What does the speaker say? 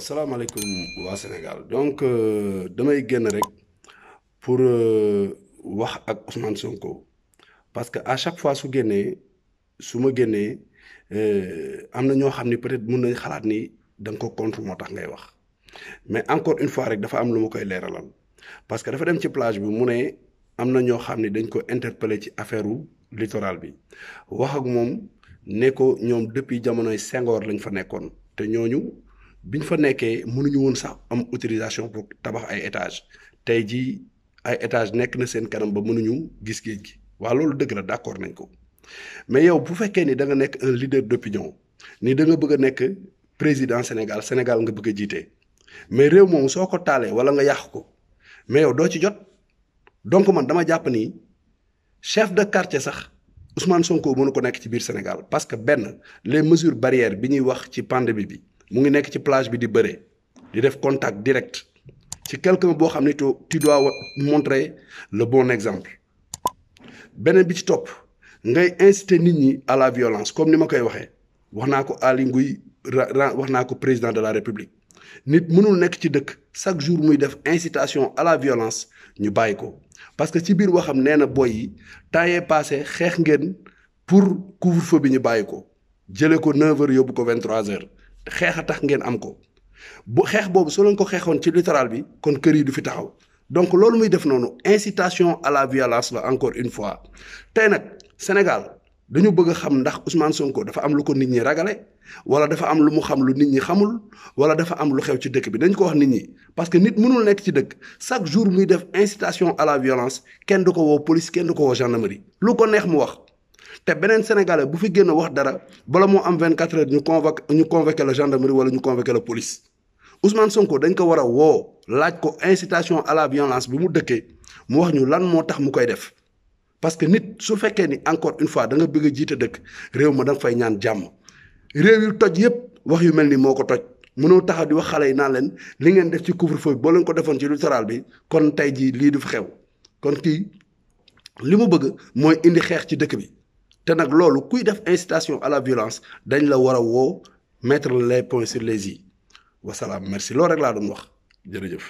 salam Wa Sénégal donc je euh, vais rek pour euh, wax ak Ousmane Sonko parce que chaque fois que je su ma je suis venu ñoo xam peut contre moi. mais encore une fois rek dafa am lu koy parce que la plage bi mu ne am na interpellé littoral depuis bi ñu fa nekkee mënuñu woon sax am autorisation pour tabax ay étage tey jii ay étage nekk na seen kanam ba mënuñu gis géej gi waaw loolu dëgg la d'accord nañ ko mais yow bu fekkee ni da nga nekk un leader d'opinion ni da nga bëgg a nekk président Sénégal Sénégal nga bëgg a jiite mais réew moom soo ko taalee wala nga yàq ko mais yow doo ci jot donc man dama jàpp ni chef de quartier sax Ousmane Sonko mënu ko nekk ci biir Sénégal parce que benn les mesure barrières bi ñuy wax ci pandémie bi. mu ngi nekk ci plage bi di bëre di def contact direct ci quelqu'un boo xam ne tu dois montrer le bon exemple beneen bi ci topp ngay inciter nit ñi à la violence comme ni ma koy waxee wax naa ko Aly Ngouille wax naa ko président de la République nit mënul nekk ci dëkk chaque jour muy def incitation à la violence ñu bàyyi ko parce que ci biir waxam nee na boy yi temps est passé xeex ngeen pour couvre-feu bi ñu bàyyi ko jëlee ko 9h yóbbu ko 23h xeex a tax ngeen am ko bu xeex boobu soo leen ko xeexoon ci littoral bi kon kër yi du fi taxaw donc loolu muy def noonu incitation à la violence la encore une fois tey nag Sénégal dañu bëgg a xam ndax Ousmane Sonko dafa am lu ko nit ñi ragale wala dafa am lu mu xam lu nit ñi xamul wala dafa am lu xew ci dëkk bi dañ ko wax nit ñi parce que nit mënul nekk ci dëkk chaque jour muy def incitation à la violence kenn du ko woo police kenn du ko woo gendarmerie lu ko neex mu wax té beneen sénégalais bu fi génn wax dara bala mo am 24 heures ñu convoquer ñu convoquer le gendarmerie wala ñu convoquer la police Ousmane Sonko dañ ko wara wo woo laaj ko incitation à la violence bi mu dëkke mu wax ñu lan mo tax mu koy def parce que nit su fekké ni encore une fois da nga bëgg a dëkk réew ma da fay ñaan jamm réew yu toj yépp wax yu melni moko toj. mëno taxaw di wax xalé yi naan leen li ngeen def ci couvre-feu bo leen ko defoon ci littoral bi kon tay ji li du xew kon ki limu bëgg moy indi xex ci dëkk bi té nak lolu kuy def incitation à la violence dañ la wara wo mettre les points sur les i salam merci lolu rek la doon wax jërëjëf.